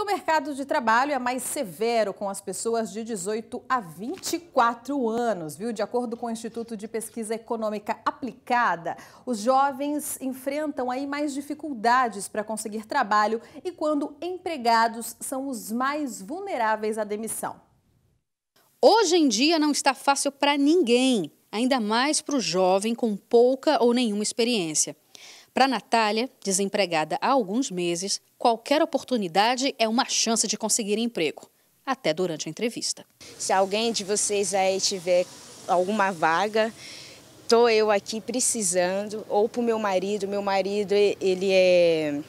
o mercado de trabalho é mais severo com as pessoas de 18 a 24 anos, viu? De acordo com o Instituto de Pesquisa Econômica Aplicada, os jovens enfrentam aí mais dificuldades para conseguir trabalho e quando empregados são os mais vulneráveis à demissão. Hoje em dia não está fácil para ninguém, ainda mais para o jovem com pouca ou nenhuma experiência. Para Natália, desempregada há alguns meses, qualquer oportunidade é uma chance de conseguir emprego, até durante a entrevista. Se alguém de vocês aí tiver alguma vaga, estou eu aqui precisando, ou para o meu marido, meu marido ele é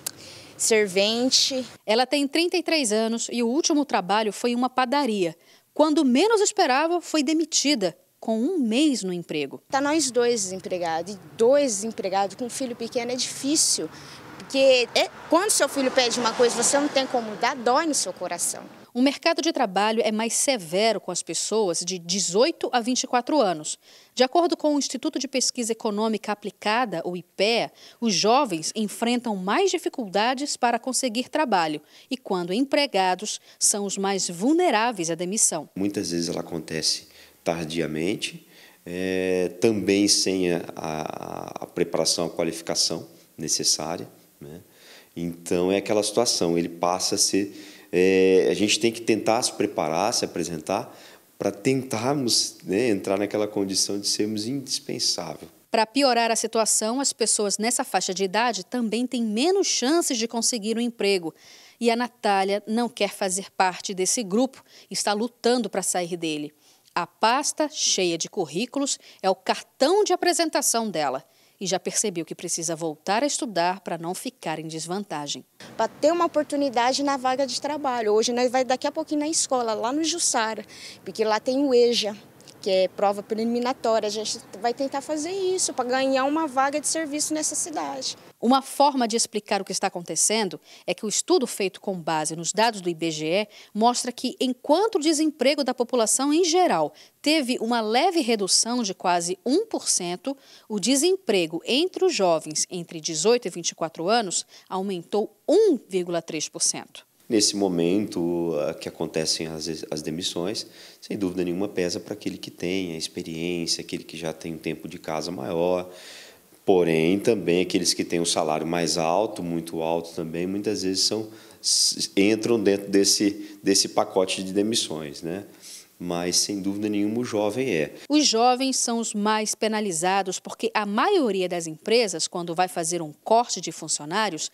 servente. Ela tem 33 anos e o último trabalho foi em uma padaria. Quando menos esperava, foi demitida com um mês no emprego. Tá nós dois desempregados, e dois desempregados com um filho pequeno é difícil, porque é, quando seu filho pede uma coisa você não tem como dar, dói no seu coração. O mercado de trabalho é mais severo com as pessoas de 18 a 24 anos. De acordo com o Instituto de Pesquisa Econômica Aplicada, o IPEA, os jovens enfrentam mais dificuldades para conseguir trabalho e, quando empregados, são os mais vulneráveis à demissão. Muitas vezes ela acontece tardiamente, é, também sem a, a, a, preparação, a qualificação necessária. Né? Então é aquela situação, ele passa a ser. É, a gente tem que tentar se preparar, se apresentar, para tentarmos né, entrar naquela condição de sermos indispensável. Para piorar a situação, as pessoas nessa faixa de idade também têm menos chances de conseguir um emprego. E a Natália não quer fazer parte desse grupo, está lutando para sair dele. A pasta, cheia de currículos, é o cartão de apresentação dela e já percebeu que precisa voltar a estudar para não ficar em desvantagem. Para ter uma oportunidade na vaga de trabalho. Hoje nós vai daqui a pouquinho na escola, lá no Jussara, porque lá tem o EJA, que é prova preliminatória. A gente vai tentar fazer isso para ganhar uma vaga de serviço nessa cidade. Uma forma de explicar o que está acontecendo é que o estudo feito com base nos dados do IBGE mostra que, enquanto o desemprego da população em geral teve uma leve redução de quase 1%, o desemprego entre os jovens entre 18 e 24 anos aumentou 1,3%. Nesse momento ah, que acontecem as, as demissões, sem dúvida nenhuma pesa para aquele que tem a experiência, aquele que já tem um tempo de casa maior. Porém, também aqueles que têm um salário mais alto, muito alto também, muitas vezes são, entram dentro desse, desse pacote de demissões, né? Mas, sem dúvida nenhuma, o jovem é. Os jovens são os mais penalizados porque a maioria das empresas, quando vai fazer um corte de funcionários,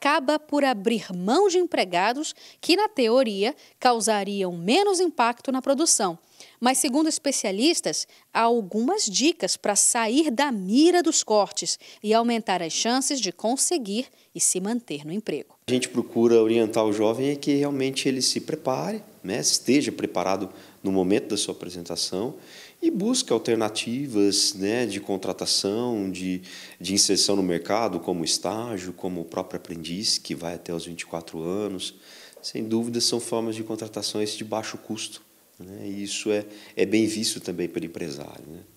acaba por abrir mão de empregados que, na teoria, causariam menos impacto na produção. Mas, segundo especialistas, há algumas dicas para sair da mira dos cortes e aumentar as chances de conseguir e se manter no emprego. A gente procura orientar o jovem é que realmente ele se prepare, né, esteja preparado no momento da sua apresentação e busca alternativas né, de contratação, de, de inserção no mercado, como estágio, como o próprio aprendiz, que vai até os 24 anos. Sem dúvida, são formas de contratações de baixo custo. Né? E isso é, é bem visto também pelo empresário. Né?